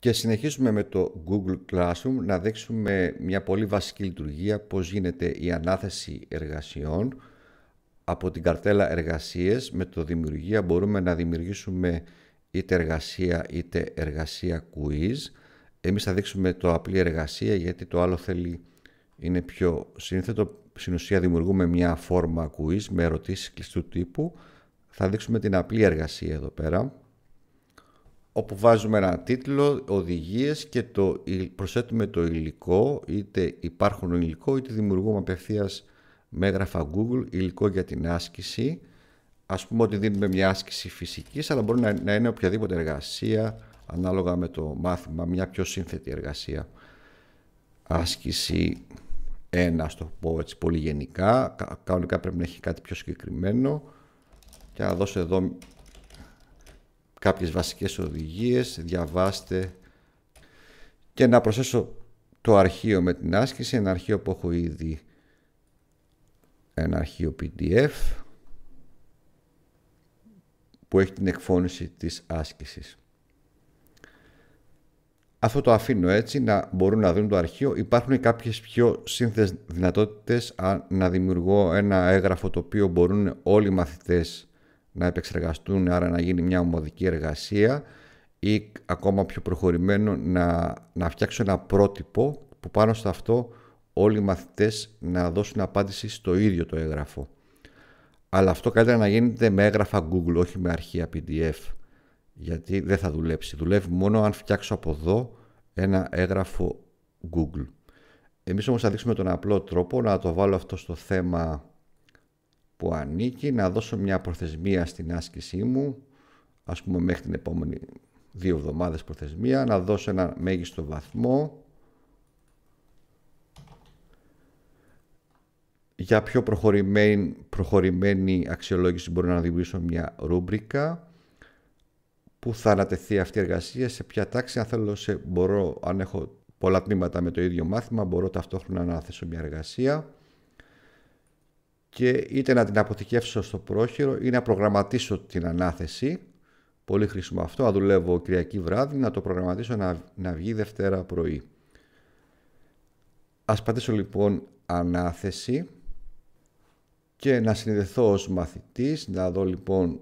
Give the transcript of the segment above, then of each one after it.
Και συνεχίζουμε με το Google Classroom να δείξουμε μια πολύ βασική λειτουργία πώς γίνεται η ανάθεση εργασιών από την καρτέλα εργασίες με το δημιουργία μπορούμε να δημιουργήσουμε είτε εργασία είτε εργασία quiz εμείς θα δείξουμε το απλή εργασία γιατί το άλλο θέλει είναι πιο σύνθετο στην ουσία δημιουργούμε μια φόρμα quiz με ερωτήσεις κλειστού τύπου θα δείξουμε την απλή εργασία εδώ πέρα όπου βάζουμε ένα τίτλο, οδηγίες και το, προσθέτουμε το υλικό, είτε υπάρχουν υλικό, είτε δημιουργούμε απευθείας με έγγραφα Google υλικό για την άσκηση. Ας πούμε ότι δίνουμε μια άσκηση φυσικής, αλλά μπορεί να, είναι οποιαδήποτε εργασία, ανάλογα με το μάθημα, μια πιο σύνθετη εργασία. Άσκηση ένα, ας το πω έτσι πολύ γενικά, κανονικά πρέπει να έχει κάτι πιο συγκεκριμένο. Και να δώσω εδώ κάποιες βασικές οδηγίες, διαβάστε και να προσθέσω το αρχείο με την άσκηση, ένα αρχείο που έχω ήδη ένα αρχείο PDF που έχει την εκφώνηση της άσκησης. Αυτό το αφήνω έτσι να μπορούν να δουν το αρχείο. Υπάρχουν κάποιες πιο σύνθετες δυνατότητες να δημιουργώ ένα έγγραφο το οποίο μπορούν όλοι οι μαθητές να επεξεργαστούν, άρα να γίνει μια ομοδική εργασία ή ακόμα πιο προχωρημένο να, να φτιάξω ένα πρότυπο που πάνω σε αυτό όλοι οι μαθητές να δώσουν απάντηση στο ίδιο το έγγραφο. Αλλά αυτό καλύτερα να γίνεται με έγγραφα Google, όχι με αρχεία PDF, γιατί δεν θα δουλέψει. Δουλεύει μόνο αν φτιάξω από εδώ ένα έγγραφο Google. Εμείς όμως θα δείξουμε τον απλό τρόπο να το βάλω αυτό στο θέμα που ανήκει, να δώσω μια προθεσμία στην άσκησή μου, ας πούμε μέχρι την επόμενη δύο εβδομάδες προθεσμία, να δώσω ένα μέγιστο βαθμό, για πιο προχωρημένη, προχωρημένη αξιολόγηση μπορώ να δημιουργήσω μια ρούμπρικα που θα ανατεθεί αυτή η εργασία, σε ποια τάξη, αν θέλω, σε, μπορώ, αν έχω πολλά τμήματα με το ίδιο μάθημα, μπορώ ταυτόχρονα να θέσω μια εργασία και είτε να την αποθηκεύσω στο πρόχειρο ή να προγραμματίσω την ανάθεση. Πολύ χρήσιμο αυτό, αν δουλεύω Κυριακή βράδυ, να το προγραμματίσω να, να βγει Δευτέρα πρωί. Ας πατήσω λοιπόν ανάθεση και να συνδεθώ ως μαθητής, να δω λοιπόν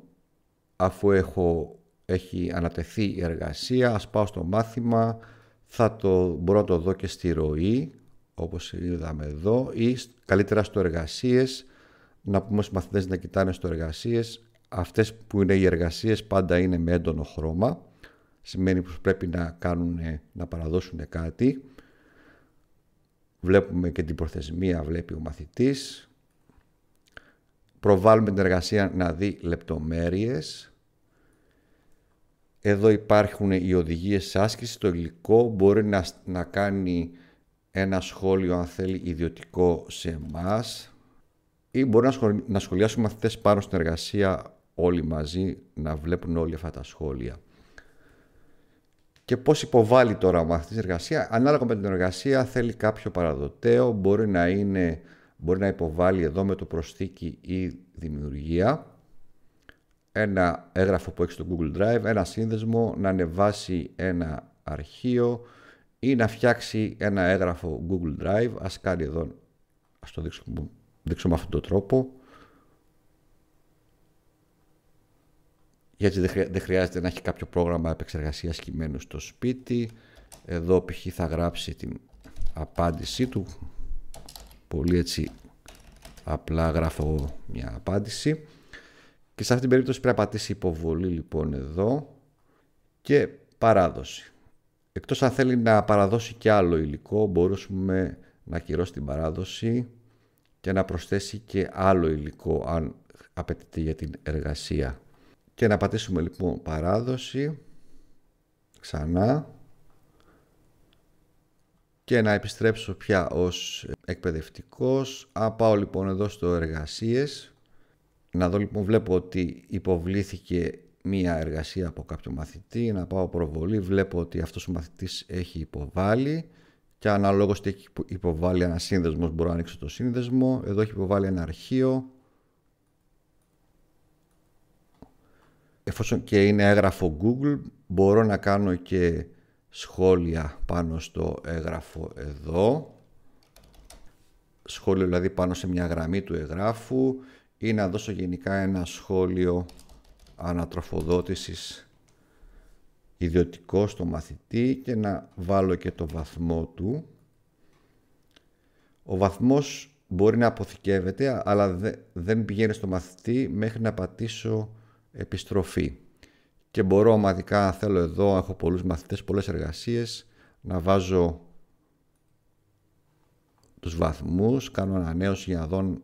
αφού έχω, έχει ανατεθεί η εργασία, ας πάω στο μάθημα, θα το, μπορώ να το δω και στη ροή, όπως είδαμε εδώ, ή καλύτερα στο εργασίες, να πούμε στους μαθητές να κοιτάνε στο εργασίες. Αυτές που είναι οι εργασίες πάντα είναι με έντονο χρώμα. Σημαίνει πως πρέπει να, κάνουν, ε, να παραδώσουν κάτι. Βλέπουμε και την προθεσμία, βλέπει ο μαθητής. Προβάλλουμε την εργασία να δει λεπτομέρειες. Εδώ υπάρχουν οι οδηγίες άσκηση Το υλικό. Μπορεί να, να κάνει ένα σχόλιο αν θέλει ιδιωτικό σε εμάς ή μπορεί να σχολιάσουμε μαθητές πάνω στην εργασία όλοι μαζί, να βλέπουν όλοι αυτά τα σχόλια. Και πώς υποβάλλει τώρα ο μαθητής εργασία. Ανάλογα με την εργασία θέλει κάποιο παραδοτέο, μπορεί να, είναι, μπορεί να υποβάλει εδώ με το προσθήκη ή δημιουργία, ένα έγγραφο που έχει στο Google Drive, ένα σύνδεσμο, να ανεβάσει ένα αρχείο ή να φτιάξει ένα έγγραφο Google Drive. Ας κάνει εδώ, ας το δείξουμε δείξω με αυτόν τον τρόπο. Γιατί δεν χρειάζεται να έχει κάποιο πρόγραμμα επεξεργασίας κειμένου στο σπίτι. Εδώ π.χ. θα γράψει την απάντησή του. Πολύ έτσι απλά γράφω μια απάντηση. Και σε αυτή την περίπτωση πρέπει να πατήσει υποβολή λοιπόν εδώ και παράδοση. Εκτός αν θέλει να παραδώσει και άλλο υλικό μπορούμε να κυρώσει την παράδοση και να προσθέσει και άλλο υλικό αν απαιτείται για την εργασία. Και να πατήσουμε λοιπόν παράδοση, ξανά, και να επιστρέψω πια ως εκπαιδευτικός. Α, πάω λοιπόν εδώ στο εργασίες. Να δω λοιπόν βλέπω ότι υποβλήθηκε μία εργασία από κάποιο μαθητή. Να πάω προβολή. Βλέπω ότι αυτός ο μαθητής έχει υποβάλει και αναλόγως τι έχει υποβάλει ένα σύνδεσμο, μπορώ να ανοίξω το σύνδεσμο. Εδώ έχει υποβάλει ένα αρχείο. Εφόσον και είναι έγγραφο Google, μπορώ να κάνω και σχόλια πάνω στο έγγραφο εδώ. Σχόλιο δηλαδή πάνω σε μια γραμμή του εγγράφου ή να δώσω γενικά ένα σχόλιο ανατροφοδότησης ιδιωτικό στο μαθητή και να βάλω και το βαθμό του. Ο βαθμός μπορεί να αποθηκεύεται, αλλά δεν πηγαίνει στο μαθητή μέχρι να πατήσω επιστροφή. Και μπορώ ομαδικά, θέλω εδώ, έχω πολλούς μαθητές, πολλές εργασίες, να βάζω τους βαθμούς, κάνω ανανέωση για να δω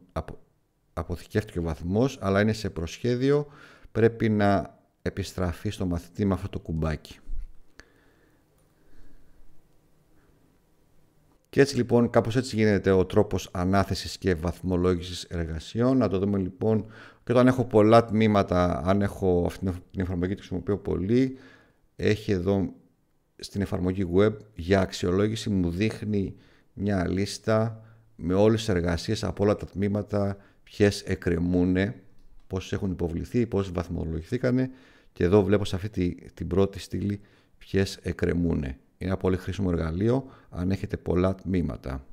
αποθηκεύτηκε ο βαθμός, αλλά είναι σε προσχέδιο, πρέπει να επιστραφεί στο μαθητή με αυτό το κουμπάκι. Και έτσι λοιπόν κάπως έτσι γίνεται ο τρόπος ανάθεσης και βαθμολόγησης εργασιών. Να το δούμε λοιπόν και όταν έχω πολλά τμήματα, αν έχω αυτή την εφαρμογή τη χρησιμοποιώ πολύ, έχει εδώ στην εφαρμογή web για αξιολόγηση μου δείχνει μια λίστα με όλες τις εργασίες από όλα τα τμήματα, ποιες εκκρεμούν, πόσες έχουν υποβληθεί, πόσες βαθμολογηθήκανε και εδώ βλέπω σε αυτή τη, την πρώτη στήλη ποιες εκκρεμούν. Είναι ένα πολύ χρήσιμο εργαλείο αν έχετε πολλά τμήματα.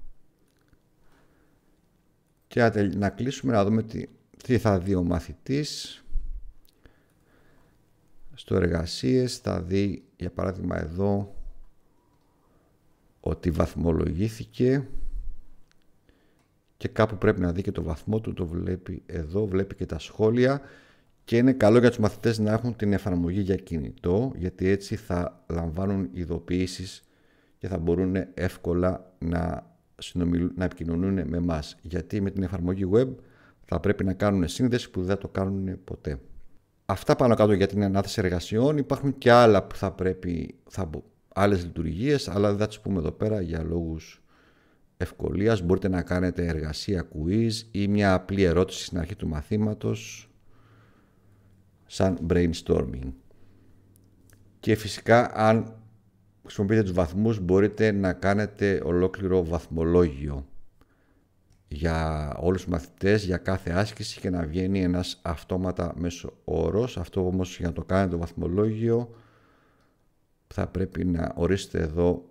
Και να κλείσουμε να δούμε τι, τι θα δει ο μαθητής. Στο εργασίες θα δει για παράδειγμα εδώ ότι βαθμολογήθηκε και κάπου πρέπει να δει και το βαθμό του, το βλέπει εδώ, βλέπει και τα σχόλια και είναι καλό για τους μαθητές να έχουν την εφαρμογή για κινητό, γιατί έτσι θα λαμβάνουν ειδοποιήσεις και θα μπορούν εύκολα να, να επικοινωνούν με εμάς. Γιατί με την εφαρμογή web θα πρέπει να κάνουν σύνδεση που δεν θα το κάνουν ποτέ. Αυτά πάνω κάτω για την ανάθεση εργασιών. Υπάρχουν και άλλα που θα πρέπει, θα, άλλες λειτουργίες, αλλά δεν θα τις πούμε εδώ πέρα για λόγους ευκολίας. Μπορείτε να κάνετε εργασία quiz ή μια απλή ερώτηση στην αρχή του μαθήματος σαν brainstorming. Και φυσικά αν χρησιμοποιείτε τους βαθμούς μπορείτε να κάνετε ολόκληρο βαθμολόγιο για όλους τους μαθητές, για κάθε άσκηση και να βγαίνει ένας αυτόματα μέσω όρος. Αυτό όμως για να το κάνετε το βαθμολόγιο θα πρέπει να ορίσετε εδώ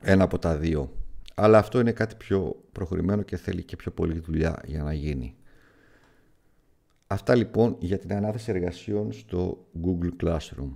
ένα από τα δύο. Αλλά αυτό είναι κάτι πιο προχωρημένο και θέλει και πιο πολύ δουλειά για να γίνει. Αυτά λοιπόν για την ανάθεση εργασιών στο Google Classroom.